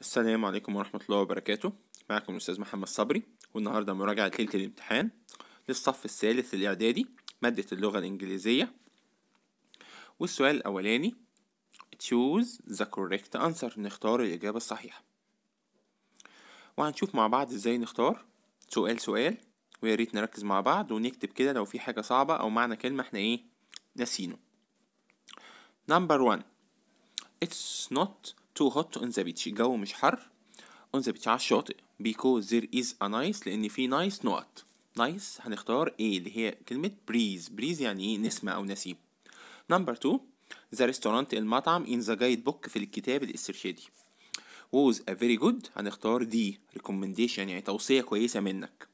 السلام عليكم ورحمة الله وبركاته معكم الأستاذ محمد صبري والنهاردة مراجعة ليلة الامتحان للصف الثالث الإعدادي مادة اللغة الإنجليزية والسؤال الأولاني choose the correct answer نختار الإجابة الصحيحة وهنشوف مع بعض إزاي نختار سؤال سؤال وياريت نركز مع بعض ونكتب كده لو في حاجة صعبة أو معنى كلمة إحنا إيه ناسينه Number one It's not تو هوت اون ذا بيتش الجو مش حر اون ذا بيتش على الشاطئ because there is a nice لان في nice نقط nice هنختار A اللي هي كلمة بريز بريز يعني ايه نسمة او نسيم نمبر تو ذا ريستورانت المطعم in the guide book في الكتاب الاسترشادي was a very good هنختار D recommendation يعني توصية كويسة منك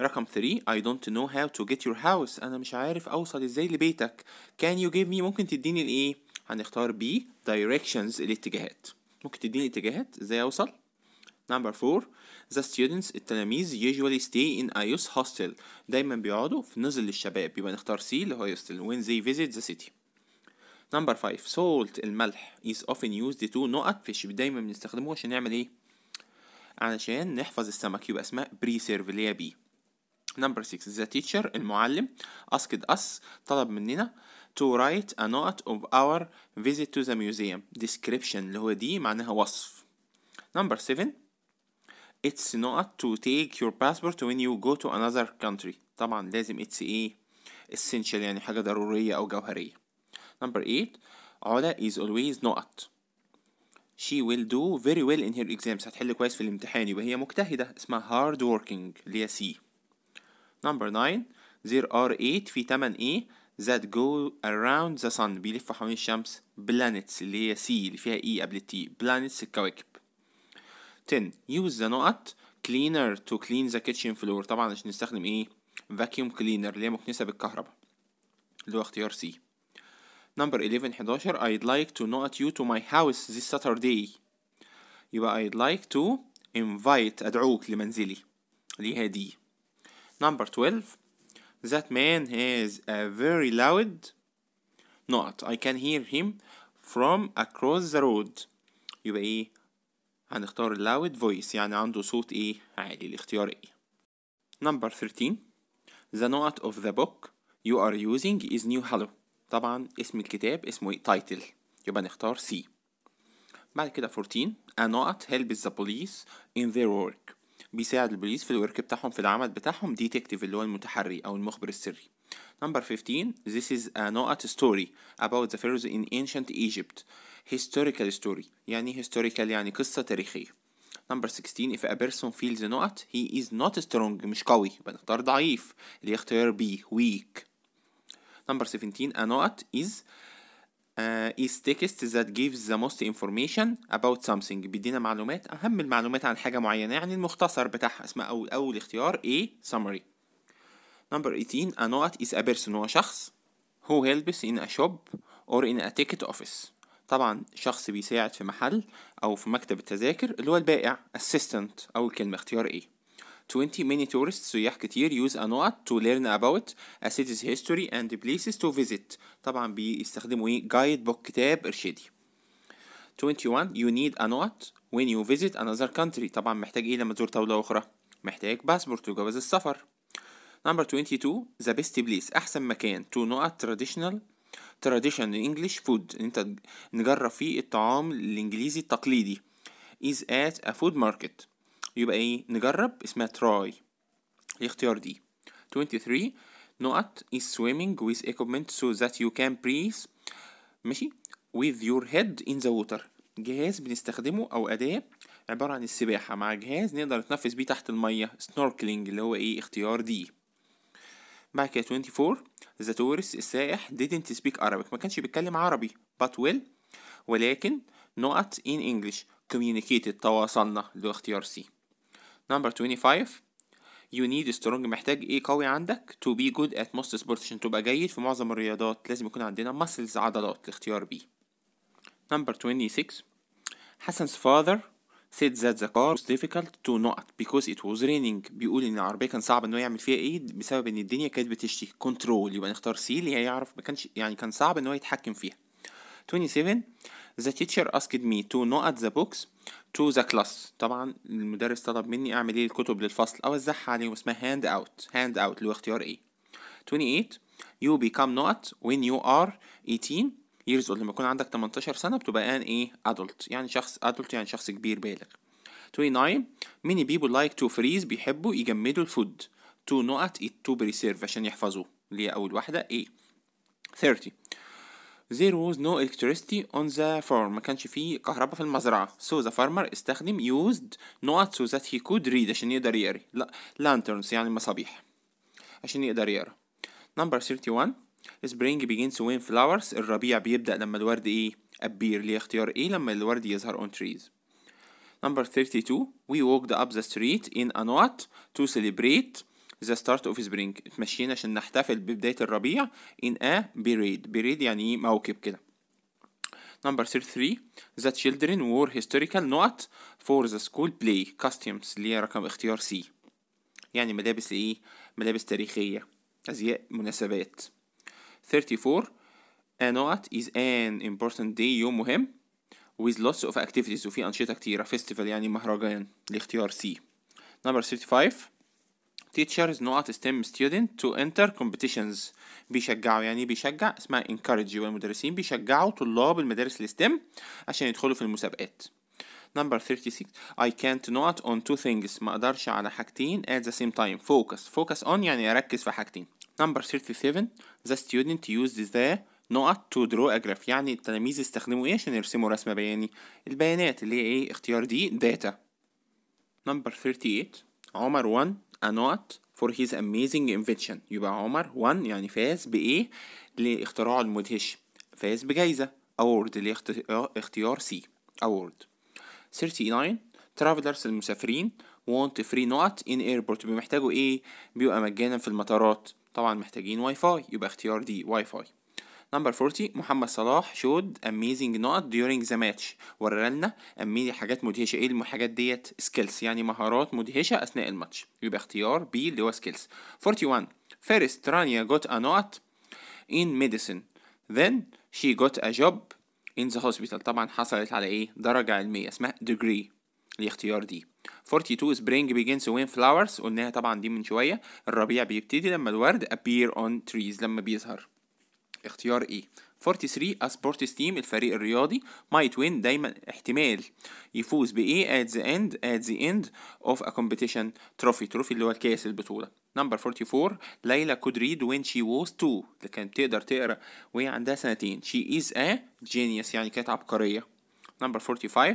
رقم 3 I don't know how to get your house أنا مش عارف أوصل إزاي لبيتك can you give me ممكن تديني الإيه هنختار B directions الاتجاهات ممكن تديني اتجاهات ازاي اوصل Number four, The students التلاميذ usually stay in a youth hostel دايما بيقعدوا في نزل للشباب يبقى نختار C اللي هو hostel when they visit the city Number five, salt الملح is often used to نقط فيش دايما بنستخدمه عشان نعمل ايه علشان نحفظ السمك يبقى اسمها preserve اللي هي B Number six, The teacher المعلم asked us طلب مننا to write a note of our visit to the museum description اللي هو دي معناها وصف number seven it's not to take your passport when you go to another country طبعا لازم it's ايه essential يعني حاجة ضرورية أو جوهرية number eight علا is always not she will do very well in her exams هتحل كويس في الامتحان يبقى هي مجتهدة اسمها hard working اللي هي C number nine there are 8 في 8 ايه that go around the sun بيلفوا حوالين الشمس planets اللي هي سي اللي فيها اي قبل التي planets الكواكب 10 use the نقط cleaner to clean the kitchen floor طبعا عشان نستخدم ايه vacuum cleaner اللي هي مكنسة بالكهرباء اللي هو اختيار سي number 11 11 I'd like to not you to my house this Saturday يبقى I'd like to invite أدعوك لمنزلي اللي هي دي number 12 That man has a very loud not I can hear him from across the road يبقى ايه هنختار loud voice يعني عنده صوت ايه عالي الاختيار ايه number 13 the note of the book you are using is new hello طبعا اسم الكتاب اسمه ايه title يبقى نختار C بعد كده 14 a note helps the police in their work بيساعد البوليس في الورك بتاعهم في العمل بتاعهم ديتكتيف اللي هو المتحري او المخبر السري نمبر 15 this is uh, a not story about the pharaohs in ancient Egypt historical story يعني historical يعني قصة تاريخية نمبر 16 if a person feels not he is not strong مش قوي بنختار ضعيف اللي اختيار B weak نمبر 17 a not is uh, is text that gives the most information about something بيدينا معلومات أهم المعلومات عن حاجة معينة يعني المختصر بتاعها اسمها أول أول اختيار A summary number 18 a note is a person هو شخص who helps in a shop or in a ticket office طبعا شخص بيساعد في محل أو في مكتب التذاكر اللي هو البائع assistant أول كلمة اختيار A 20 many tourists سياح كتير use a نقط to learn about a city's history and places to visit طبعا بيستخدموا ايه جايد بوك كتاب ارشادي 21 you need a نقط when you visit another country طبعا محتاج ايه لما تزور دولة أخرى محتاج باسبورت وجواز السفر Number 22 the best place أحسن مكان to نقط traditional tradition English food إن انت نجرب فيه الطعام الانجليزي التقليدي is at a food market يبقى ايه نجرب اسمها تراي الاختيار إيه دي 23 نقط is swimming with equipment so that you can breathe ماشي with your head in the water جهاز بنستخدمه او اداه عباره عن السباحه مع جهاز نقدر نتنفس بيه تحت الميه snorkeling اللي هو ايه اختيار دي بعد كده 24 the tourist السائح didn't speak Arabic ما كانش بيتكلم عربي but will ولكن نقط in English communicated تواصلنا اللي هو اختيار سي number 25 you need strong محتاج ايه قوي عندك to be good at most sports عشان تبقى جيد في معظم الرياضات لازم يكون عندنا muscles عضلات الاختيار بي number 26 Hassan's father said that the car was difficult to not because it was raining بيقول ان العربيه كان صعب انه يعمل فيها ايه بسبب ان الدنيا كانت بتشتي كنترول يبقى نختار سي اللي يعرف ما كانش يعني كان صعب ان هو يتحكم فيها 27 the teacher asked me to not the books to the class طبعا المدرس طلب مني اعمل ايه الكتب للفصل اوزعها عليهم اسمها hand out hand out اللي هو اختيار ايه 28 you become not when you are 18 years old لما يكون عندك 18 سنه بتبقى ان ايه adult يعني شخص adult يعني شخص كبير بالغ 29 many people like to freeze بيحبوا يجمدوا الفود to not eat to preserve عشان يحفظوه اللي هي اول واحده ايه 30 there was no electricity on the farm ما كانش فيه كهرباء في المزرعة so the farmer استخدم used not so that he could read عشان يقدر يقرا لا lanterns يعني مصابيح عشان يقدر يقرا number 31 spring begins when flowers الربيع بيبدأ لما الورد ايه appear ليه اختيار ايه لما الورد يظهر on trees number 32 we walked up the street in a knot to celebrate ذا ستارت اوف سبرينج اتمشينا عشان نحتفل ببدايه الربيع ان ا بيريد بيريد يعني موكب كده نمبر 3 ذا تشيلدرن وور هيستوريكال نوت فور ذا سكول بلاي costumes اللي هي رقم اختيار سي يعني ملابس ايه ملابس تاريخية أزياء مناسبات 34 ا نوت از ان امبورتنت day يوم مهم with lots of activities وفي أنشطة كتيرة festival يعني مهرجان الاختيار C number 35 teachers نقط stem student to enter competitions بيشجعوا يعني ايه بيشجع اسمها encourage والمدرسين بيشجعوا طلاب المدارس الستم عشان يدخلوا في المسابقات number 36 I can't not on two things ما اقدرش على حاجتين at the same time focus focus on يعني اركز في حاجتين number 37 the student uses the نقط draw a graph يعني التلاميذ استخدموا ايه عشان يرسموا رسمه بياني البيانات اللي هي ايه اختيار دي data number 38 عمر 1 أنوت فور هيز اميزنج انفنشن يبقى عمر 1 يعني فاز بإيه لاختراعه المدهش فاز بجايزة أورد لاختيار سي أورد 39 ترافلرز المسافرين want free knot in airport بيحتاجوا ايه بيبقى مجانا في المطارات طبعا محتاجين واي فاي يبقى اختيار دي واي فاي نمبر 40 محمد صلاح شود اميزنج نقط ديورينج ذا ماتش ورانا اميزنج حاجات مدهشه ايه الحاجات ديت سكيلز يعني مهارات مدهشه اثناء الماتش يبقى اختيار بي اللي هو سكيلز 41 فارس ترانيا جوت ا نقط in medicine then she got a job in the hospital طبعا حصلت على ايه درجة علمية اسمها degree الاختيار دي 42 spring begins when flowers قلناها طبعا دي من شوية الربيع بيبتدي لما الورد appear on trees لما بيظهر اختيار ايه 43 اسبورتس تيم الفريق الرياضي might win دايما احتمال يفوز بايه at the end at the end of a competition trophy trophy اللي هو الكاس البطوله نمبر 44 ليلى could read when she was تو اللي كانت تقدر تقرا وهي عندها سنتين she is a genius يعني كانت عبقريه نمبر 45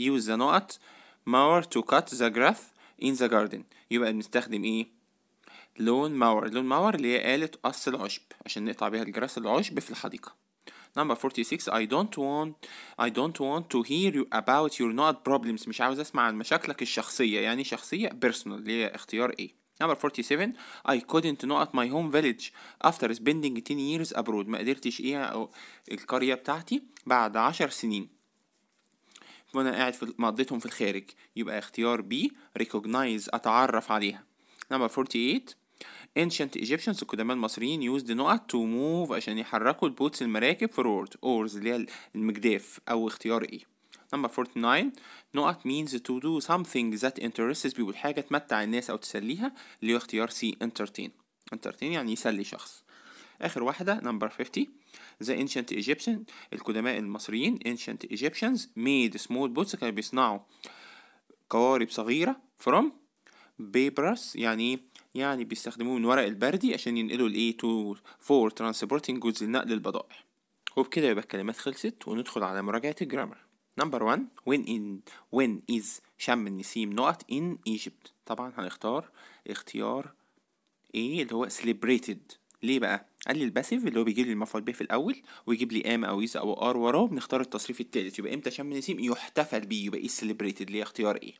use the نقط ماور to cut the grass in the garden يبقى بنستخدم ايه لون ماور لون ماور اللي هي آلة قص العشب عشان نقطع بيها الجراس العشب في الحديقة number 46 I don't want I don't want to hear you about your not problems مش عاوز اسمع عن مشاكلك الشخصية يعني شخصية personal اللي هي اختيار A Number 47 I couldn't not my home village after spending 10 years abroad ما قدرتش ايه القرية بتاعتي بعد 10 سنين وانا قاعد في مقضيتهم في الخارج يبقى اختيار B recognize اتعرف عليها Number 48 ancient Egyptians القدماء المصريين used نقط to move عشان يحركوا البوتس المراكب في oars اورز اللي هي المجداف او اختيار ايه number 49 نقط means to do something that interests people حاجة تمتع الناس او تسليها اللي هو اختيار سي entertain entertain يعني يسلي شخص اخر واحدة number 50 The ancient Egyptian القدماء المصريين ancient Egyptians made small boats كانوا بيصنعوا قوارب صغيرة from papyrus يعني يعني بيستخدموه من ورق البردي عشان ينقلوا a تو فور Transporting Goods لنقل البضائع وبكده يبقى الكلمات خلصت وندخل على مراجعة الجرامر نمبر 1 when in when is شم النسيم not in Egypt طبعا هنختار اختيار A اللي هو celebrated ليه بقى قال لي الباسيف اللي هو بيجيب لي المفعول به في الاول ويجيب لي ام او از او ار وراه بنختار التصريف الثالث يبقى امتى شم النسيم يحتفل بيه يبقى ايه celebrated ليه اختيار ايه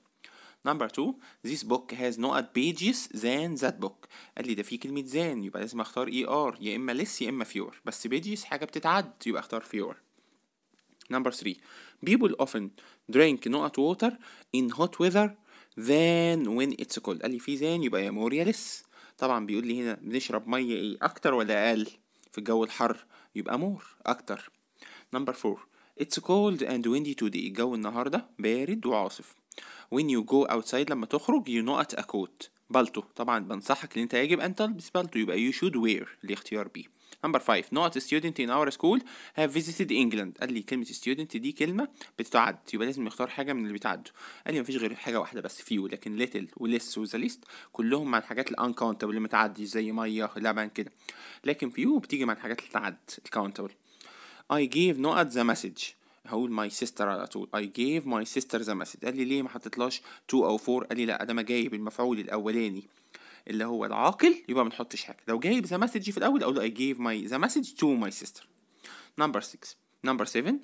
نمبر 2 this book has no ad pages than that book قال لي ده في كلمه زان يبقى لازم اختار اي e ار يا اما لس يا اما فيور بس بيجيس حاجه بتتعد يبقى اختار فيور نمبر 3 people often drink no ad water in hot weather than when it's cold قال لي في زان يبقى يا مور يا لس طبعا بيقول لي هنا بنشرب ميه ايه اكتر ولا اقل في الجو الحر يبقى مور اكتر نمبر 4 It's cold and windy today الجو النهارده بارد وعاصف when you go outside لما تخرج you not a coat بالتو طبعا بنصحك ان انت يجب ان تلبس بالتو يبقى you should wear الاختيار بي نمبر 5 not a student in our school have visited England قال لي كلمة student دي كلمة بتتعد يبقى لازم يختار حاجة من اللي بيتعدوا قال لي مفيش غير حاجة واحدة بس فيو لكن little ولس وذا ليست كلهم مع الحاجات uncountable اللي متعدي زي مية لبن كده لكن فيو بتيجي مع الحاجات اللي تعد الكاونتبل I gave not the message هقول ماي سيستر على طول اي جيف ماي سيستر ذا مسج قال لي ليه ما حطيتلاش 2 او 4 قال لي لا ما جايب المفعول الاولاني اللي هو العاقل يبقى ما نحطش حاجه لو جايب ذا مسج في الاول اقول اي جيف ماي ذا مسج تو ماي سيستر نمبر 6 نمبر 7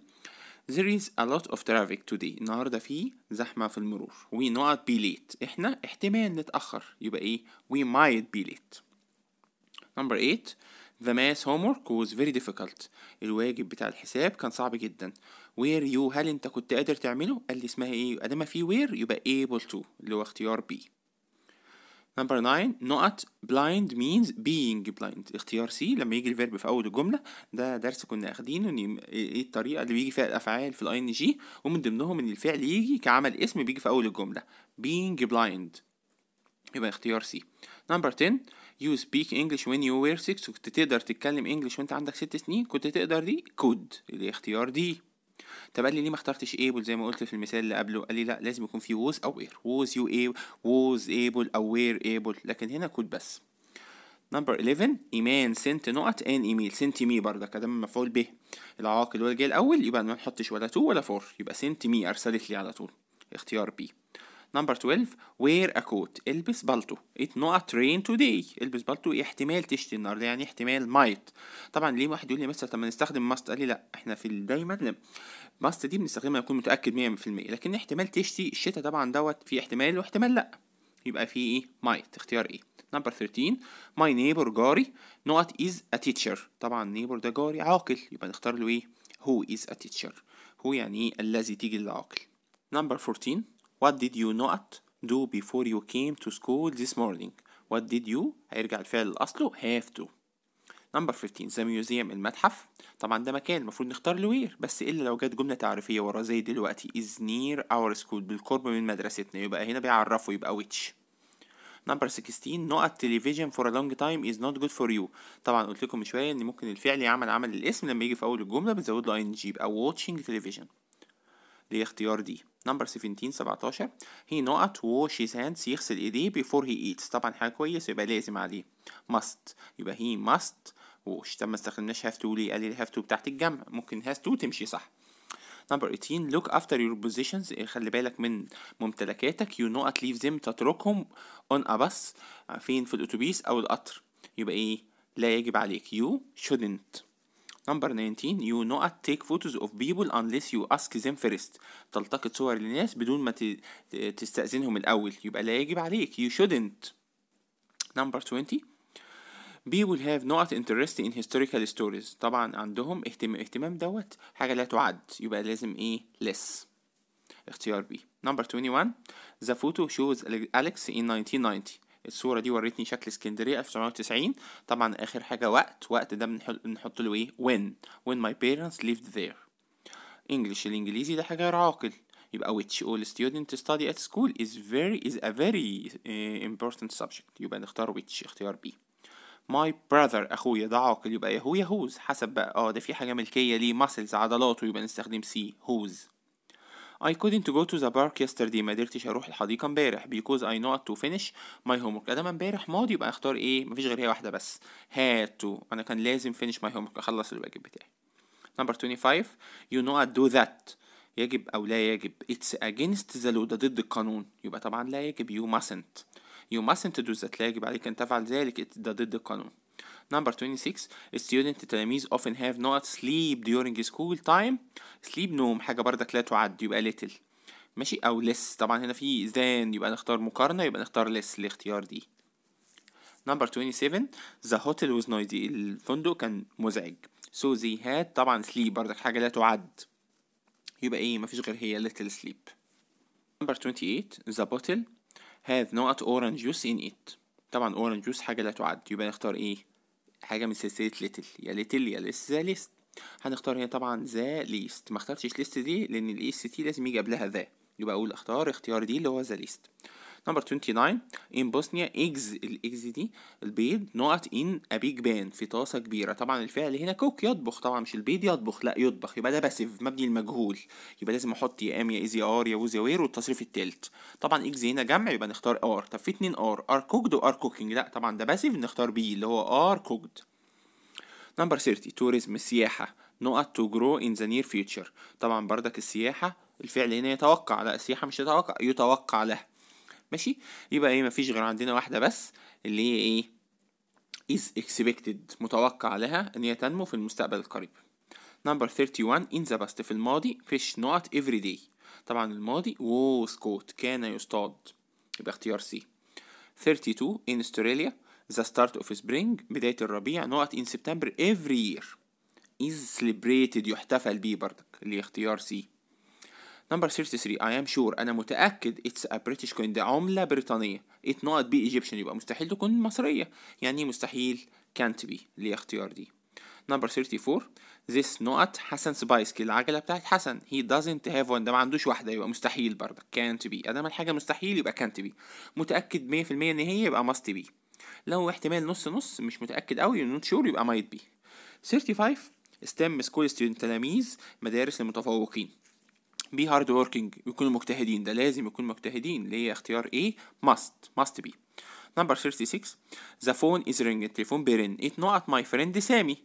There is a lot of traffic today النهاردة في زحمة في المرور We not be late احنا احتمال نتأخر يبقى ايه We might be late Number 8 The math homework was very difficult الواجب بتاع الحساب كان صعب جدا where you هل انت كنت قادر تعمله قال لي اسمها ايه ادام في where يبقى able to اللي هو اختيار B Number 9 not blind means being blind اختيار C لما يجي الفيرب في أول الجملة ده درس كنا أخدينه إن إيه الطريقة اللي بيجي فيها الأفعال في الـ ING ومن ضمنهم إن الفعل يجي كعمل اسم بيجي في أول الجملة being blind يبقى اختيار C Number 10 يو سبيك انجلش وين يو وير 6 كنت تقدر تتكلم انجلش وانت عندك ست سنين كنت تقدر دي كود الاختيار دي طب قال لي ليه ما اخترتش ايبل زي ما قلت في المثال اللي قبله قال لي لا لازم يكون في ووز او وير ووز يو ايبل ووز ايبل او وير ايبل لكن هنا كود بس نمبر 11 ايمان سنت نقط ان ايميل سنت مي برضك ادام مفعول به العاقل هو اللي الاول يبقى ما نحطش ولا 2 ولا 4 يبقى سنت مي ارسلت لي على طول اختيار بي نمبر 12 وير ا كوت البس بالطو ات نوت رين توداي البس بالطو احتمال تشتي النهارده يعني احتمال مايت طبعا ليه واحد يقول لي مثلا طب ما نستخدم ماست قال لي لا احنا في دايما ماست دي بنستخدمها يكون متاكد 100% لكن احتمال تشتي الشتاء طبعا دوت في احتمال واحتمال لا يبقى في ايه مايت اختيار ايه نمبر 13 ماي نيبر جاري نوت از ا تيتشر طبعا نيبر ده جاري عاقل يبقى نختار له ايه هو از ا تيتشر هو يعني ايه الذي تيجي للعاقل نمبر 14 What did you not do before you came to school this morning What did you هيرجع الفعل لأصله have to Number 15 the museum المتحف طبعا ده مكان المفروض نختار له وير بس الا لو جت جمله تعريفيه ورا زي دلوقتي is near our school بالقرب من مدرستنا يبقى هنا بيعرفوا يبقى which Number 16 no at television for a long time is not good for you طبعا قلت لكم من شويه ان ممكن الفعل يعمل عمل الاسم لما يجي في اول الجمله بنزود له ing يبقى watching television لاختيار دي نمبر 17 17 هي نقط his hands يغسل ايديه before he eats طبعا حاجه كويس يبقى لازم عليه must يبقى he must wash طب ما استخدمناش have to ليه قال لي have to بتاعت الجمع ممكن has to تمشي صح نمبر 18 look after your positions إيه، خلي بالك من ممتلكاتك you not leave them تتركهم on a bus آه، فين في الاتوبيس او القطر يبقى ايه لا يجب عليك you shouldn't نمبر 19 you not take photos of people unless you ask them first تلتقط صور للناس بدون ما تستأذنهم الأول يبقى لا يجب عليك you shouldn't number 20 people have not interest in historical stories طبعا عندهم اهتم اهتمام دوت حاجة لا تعد يبقى لازم ايه less اختيار B number 21 the photo shows Alex in 1990 الصورة دي ورتني شكل اسكندرية 1990 طبعا آخر حاجة وقت وقت ده بنحط له ايه when when my parents lived there English الإنجليزي ده حاجة غير عاقل يبقى which all students study at school is very is a very uh, important subject يبقى نختار which اختيار B my brother اخويا ده عاقل يبقى هو يهوز حسب بقى اه ده في حاجه ملكيه ليه muscles عضلاته يبقى نستخدم سي هوز I couldn't go to the park yesterday ما قدرتش اروح الحديقه امبارح because I know to finish my homework ادام امبارح ماضي يبقى اختار ايه مفيش غير هي واحده بس had to انا كان لازم finish my homework اخلص الواجب بتاعي number 25 you know I do that يجب او لا يجب it's against the law ده ضد القانون يبقى طبعا لا يجب you mustn't you mustn't do that لا يجب عليك ان تفعل ذلك ده ضد القانون Number 26 student تلاميذ often have not sleep during school time sleep نوم حاجة بردك لا تعد يبقى little ماشي أو less طبعا هنا في than يبقى نختار مقارنة يبقى نختار less الاختيار دي Number 27 The hotel was noisy الفندق كان مزعج So they had طبعا sleep بردك حاجة لا تعد يبقى ايه مفيش غير هي little sleep Number 28 The bottle had not orange juice in it طبعا orange juice حاجة لا تعد يبقى نختار ايه حاجه من سلسله ليتل يا ليتل يا ليست ذا ليست هنختار هنا طبعا ذا ليست ما اخترتش ليست دي لان سي تي e لازم يجي قبلها ذا يبقى اقول اختار اختيار دي اللي هو ذا ليست نمبر 29 ان بوسنيا ايجز الايجز دي البيض نقط ان ابيج بان في طاسه كبيره طبعا الفعل هنا كوك يطبخ طبعا مش البيض يطبخ لا يطبخ يبقى ده باسيف مبني المجهول يبقى لازم احط يا ام يا از يا ار يا وز يا وير والتصريف التالت طبعا ايجز هنا جمع يبقى نختار ار طب في اتنين ار ار كوكد وار كوكينج لا طبعا ده باسيف نختار بي اللي هو ار كوكد نمبر 30 توريزم السياحه نقط تو جرو ان ذا نير فيوتشر طبعا بردك السياحه الفعل هنا يتوقع لا السياحه مش يتوقع يتوقع لها ماشي يبقى ايه مفيش غير عندنا واحده بس اللي هي ايه is expected متوقع لها ان هي تنمو في المستقبل القريب number 31 in the past في الماضي fish not every day طبعا الماضي was caught كان يصطاد يبقى اختيار سي 32 in Australia the start of spring بداية الربيع not in September every year is celebrated يحتفل بيه برضك اللي اختيار سي نمبر 33 I am sure أنا متأكد it's a British coin ده عملة بريطانية it not be Egyptian يبقى مستحيل تكون مصرية يعني مستحيل can't be ليه اختيار دي نمبر 34 this not حسن سبايسكي العجلة بتاعت حسن he doesn't have one ده ما عندوش واحدة يبقى مستحيل برضه can't be أدام الحاجة مستحيل يبقى can't be متأكد 100% إن هي يبقى must be لو احتمال نص نص مش متأكد أوي not sure يبقى might be 35 STEM school student تلاميذ مدارس المتفوقين بي هارد وركينج يكونوا مجتهدين ده لازم يكونوا مجتهدين اللي هي اختيار ايه must must be نمبر 36 ذا فون از رينج التليفون بيرن ات نوت ماي فريند سامي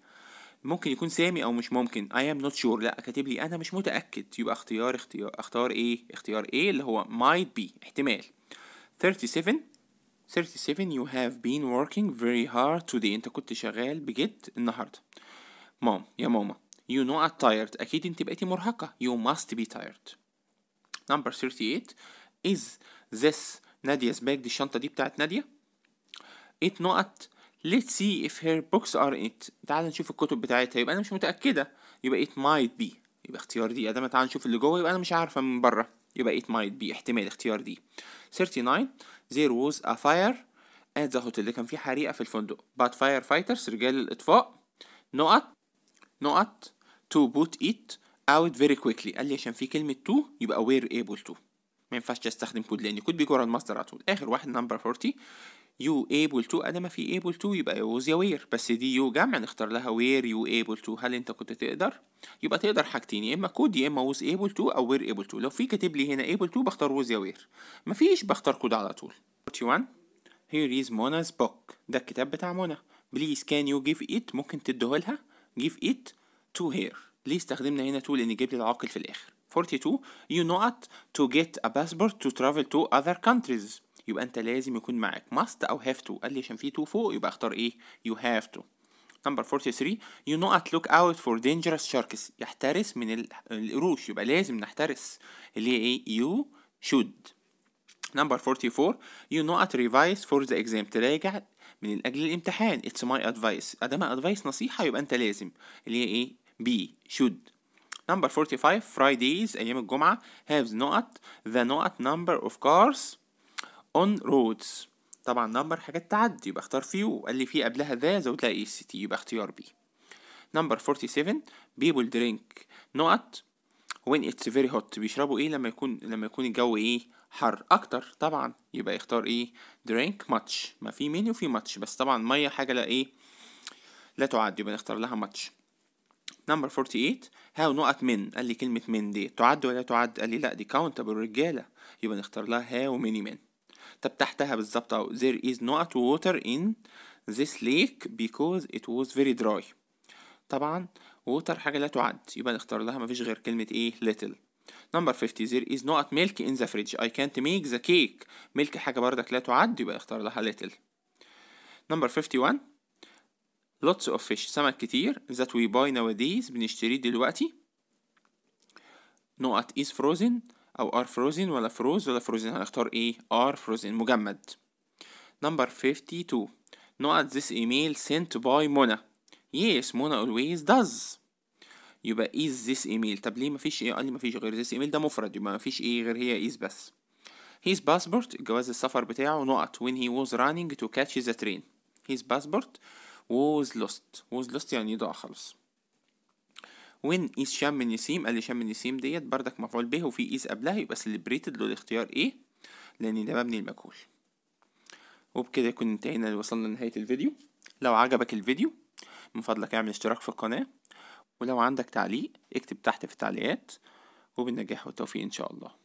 ممكن يكون سامي او مش ممكن I am not sure لا كاتب لي انا مش متاكد يبقى اختيار اختيار اختار ايه اختيار ايه اللي هو might be احتمال 37 37 you have been working very hard today انت كنت شغال بجد النهارده مام يا ماما You know are tired أكيد أنت بقيتي مرهقة You must be tired Number 38 Is this Nadia's bag دي الشنطة دي بتاعت نادية It not Let's see if her books are in it تعال نشوف الكتب بتاعتها يبقى أنا مش متأكدة يبقى it might be يبقى اختيار دي أدام تعال نشوف اللي جوه يبقى أنا مش عارفة من بره يبقى it might be احتمال اختيار دي 39 There was a fire at the hotel كان في حريقة في الفندق but firefighters رجال الإطفاء نقط نقط to put it out very quickly قال لي عشان في كلمة to يبقى we're able to ما ينفعش استخدم كود لان كود بيجي ورا المصدر على طول اخر واحد نمبر 40 يو able to ما في able to يبقى was يا وير بس دي يو جمع نختار لها وير يو able to هل انت كنت تقدر يبقى تقدر حاجتين يا اما كود يا اما was able to او were able to لو في كاتب لي هنا able to بختار was يا وير مفيش بختار كود على طول 41 here is Mona's book ده الكتاب بتاع منى please can you give it ممكن تديه لها give it to here ليه استخدمنا هنا to لان يجيب لي العاقل في الاخر 42 you know not to get a passport to travel to other countries يبقى انت لازم يكون معاك must او have to قال لي عشان في to فوق يبقى اختار ايه you have to number 43 you know not look out for dangerous sharks يحترس من القروش يبقى لازم نحترس اللي هي ايه you should number 44 you know not revise for the exam تراجع من اجل الامتحان it's my advice ادام ادفايس نصيحه يبقى انت لازم اللي هي ايه be Should. Number 45 Fridays أيام الجمعة have not the not number of cars on roads طبعا number حاجة تعدي يبقى اختار فيه وقال لي في قبلها ذا زود لها اي e يبقى اختيار بي Number 47 people drink not when it's very hot بيشربوا ايه لما يكون لما يكون الجو ايه حر اكتر طبعا يبقى اختار ايه drink much ما في مني وفي much بس طبعا مية حاجة لا ايه لا تعد يبقى نختار لها much نمبر 48 هاو نقط من قال لي كلمة من دي تعد ولا تعد قال لي لا دي countable رجالة يبقى نختار لها هاو ميني من طب تحتها بالظبط اهو there is not water in this lake because it was very dry طبعا water حاجة لا تعد يبقى نختار لها مفيش غير كلمة ايه little نمبر 50 there is not milk in the fridge I can't make the cake ملك حاجة بردك لا تعد يبقى نختار لها little نمبر 51 lots of fish سمك كتير that we buy nowadays بنشتريه دلوقتي نقط is frozen أو are frozen ولا froze ولا frozen هنختار إيه are frozen مجمد number 52 نقط this email sent by Mona yes Mona always does يبقى is this email طب ليه مفيش إيه قال لي مفيش غير this email ده مفرد يبقى مفيش إيه غير هي is بس his passport جواز السفر بتاعه نقط when he was running to catch the train his passport was lost was lost يعني ضاع خالص وين is شام من يسيم قال لي شام من يسيم ديت بردك مفعول به وفي is قبلها يبقى celebrated له الاختيار ايه لان ده مبني المجهول وبكده يكون انتهينا وصلنا لنهاية الفيديو لو عجبك الفيديو من فضلك اعمل اشتراك في القناة ولو عندك تعليق اكتب تحت في التعليقات وبالنجاح والتوفيق ان شاء الله